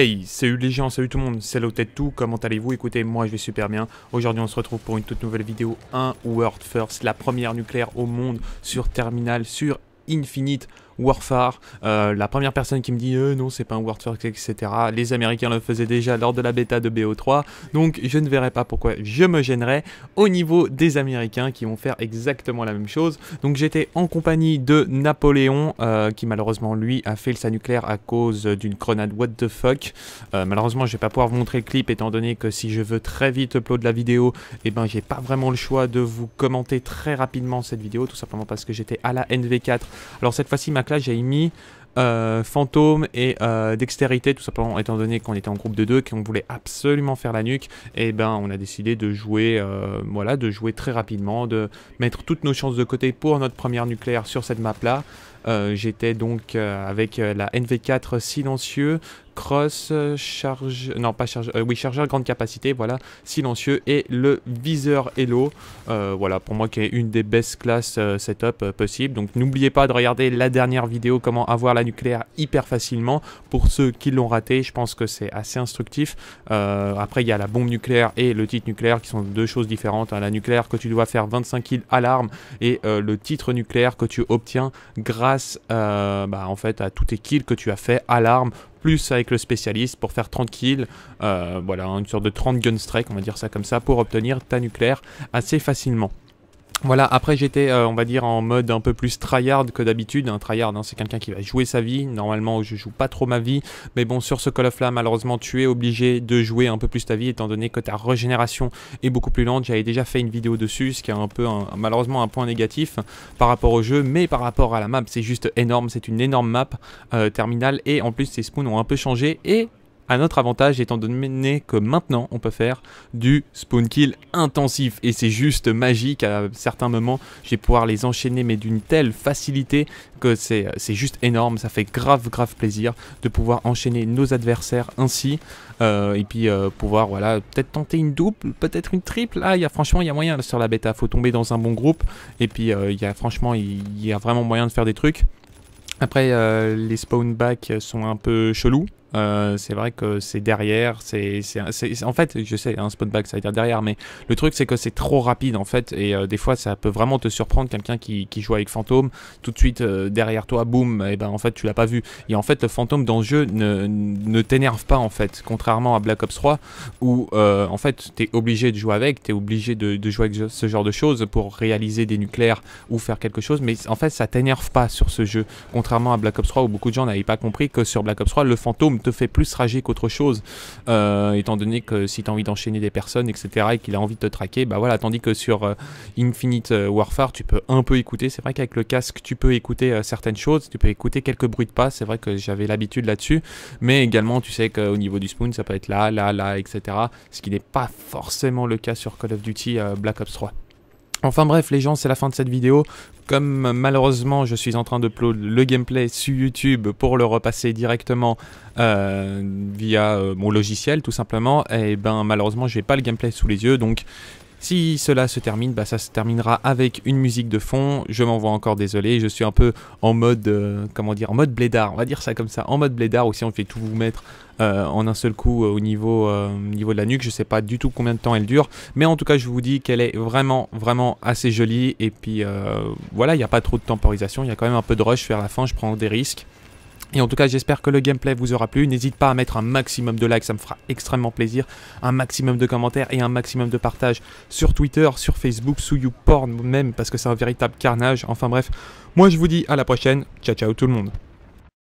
Hey, salut les gens, salut tout le monde, c'est tête tout, comment allez-vous Écoutez, moi je vais super bien. Aujourd'hui on se retrouve pour une toute nouvelle vidéo, un World First, la première nucléaire au monde sur Terminal, sur Infinite Warfare. Euh, la première personne qui me dit euh, non, c'est pas un Warfare, etc. Les Américains le faisaient déjà lors de la bêta de BO3. Donc je ne verrai pas pourquoi je me gênerais au niveau des Américains qui vont faire exactement la même chose. Donc j'étais en compagnie de Napoléon euh, qui malheureusement lui a fait le sa nucléaire à cause d'une grenade what the fuck. malheureusement, je vais pas pouvoir vous montrer le clip étant donné que si je veux très vite upload la vidéo, et eh ben j'ai pas vraiment le choix de vous commenter très rapidement cette vidéo tout simplement parce que j'étais à la NV4 alors cette fois-ci, ma classe, j'ai mis euh, fantôme et euh, dextérité, tout simplement étant donné qu'on était en groupe de deux, qu'on voulait absolument faire la nuque, et eh ben on a décidé de jouer, euh, voilà, de jouer très rapidement, de mettre toutes nos chances de côté pour notre première nucléaire sur cette map là. J'étais donc avec la NV4 silencieux, cross, charge, non pas charge, oui chargeur grande capacité, voilà, silencieux et le viseur Hello, voilà pour moi qui est une des best classes setup possible. Donc n'oubliez pas de regarder la dernière vidéo comment avoir la nucléaire hyper facilement. Pour ceux qui l'ont raté, je pense que c'est assez instructif. Euh, après, il y a la bombe nucléaire et le titre nucléaire qui sont deux choses différentes. Hein. La nucléaire que tu dois faire 25 kills à l'arme et euh, le titre nucléaire que tu obtiens grâce euh, bah, en fait, à tous tes kills que tu as fait à l'arme plus avec le spécialiste pour faire 30 kills, voilà, une sorte de 30 gun strike, on va dire ça comme ça, pour obtenir ta nucléaire assez facilement. Voilà, après j'étais, euh, on va dire, en mode un peu plus tryhard que d'habitude. Un tryhard, hein, c'est quelqu'un qui va jouer sa vie. Normalement, je joue pas trop ma vie. Mais bon, sur ce Call of là malheureusement, tu es obligé de jouer un peu plus ta vie, étant donné que ta régénération est beaucoup plus lente. J'avais déjà fait une vidéo dessus, ce qui est un peu, un, malheureusement, un point négatif par rapport au jeu. Mais par rapport à la map, c'est juste énorme. C'est une énorme map euh, terminale. Et en plus, ces spoons ont un peu changé. Et un notre avantage étant donné que maintenant on peut faire du spawn kill intensif et c'est juste magique à certains moments je vais pouvoir les enchaîner mais d'une telle facilité que c'est juste énorme ça fait grave grave plaisir de pouvoir enchaîner nos adversaires ainsi euh, et puis euh, pouvoir voilà peut-être tenter une double peut-être une triple ah il y a franchement il y a moyen sur la bêta Il faut tomber dans un bon groupe et puis euh, il y a franchement il a vraiment moyen de faire des trucs après les spawn back sont un peu chelous euh, c'est vrai que c'est derrière, c'est, en fait, je sais, un spot back ça veut dire derrière, mais le truc c'est que c'est trop rapide en fait, et euh, des fois ça peut vraiment te surprendre quelqu'un qui, qui, joue avec fantôme, tout de suite euh, derrière toi, boum, et eh ben en fait tu l'as pas vu. Et en fait, le fantôme dans le jeu ne, ne t'énerve pas en fait, contrairement à Black Ops 3 où en fait t'es obligé de jouer avec, t'es obligé de, de, jouer avec ce genre de choses pour réaliser des nucléaires ou faire quelque chose, mais en fait ça t'énerve pas sur ce jeu, contrairement à Black Ops 3 où beaucoup de gens n'avaient pas compris que sur Black Ops 3 le fantôme te fait plus rager qu'autre chose, euh, étant donné que si tu as envie d'enchaîner des personnes, etc., et qu'il a envie de te traquer, bah voilà, tandis que sur euh, Infinite euh, Warfare, tu peux un peu écouter, c'est vrai qu'avec le casque, tu peux écouter certaines choses, tu peux écouter quelques bruits de pas, c'est vrai que j'avais l'habitude là-dessus, mais également, tu sais qu'au niveau du spoon, ça peut être là, là, là, etc., ce qui n'est pas forcément le cas sur Call of Duty Black Ops 3. Enfin bref les gens c'est la fin de cette vidéo, comme euh, malheureusement je suis en train de le gameplay sur YouTube pour le repasser directement euh, via euh, mon logiciel tout simplement, et eh ben malheureusement j'ai pas le gameplay sous les yeux donc si cela se termine, bah, ça se terminera avec une musique de fond. Je m'en vois encore désolé. Je suis un peu en mode, euh, comment dire, en mode blédard. On va dire ça comme ça. En mode blédard, aussi, on fait tout vous mettre euh, en un seul coup euh, au niveau, niveau de la nuque. Je sais pas du tout combien de temps elle dure, mais en tout cas, je vous dis qu'elle est vraiment, vraiment assez jolie. Et puis voilà, il n'y a pas trop de temporisation, il y a quand même un peu de rush vers la fin, je prends des risques. Et en tout cas, j'espère que le gameplay vous aura plu. N'hésite pas à mettre un maximum de likes, ça me fera extrêmement plaisir. Un maximum de commentaires et un maximum de partages sur Twitter, sur Facebook, sous YouPorn même, parce que c'est un véritable carnage. Enfin bref, moi je vous dis à la prochaine. Ciao ciao tout le monde.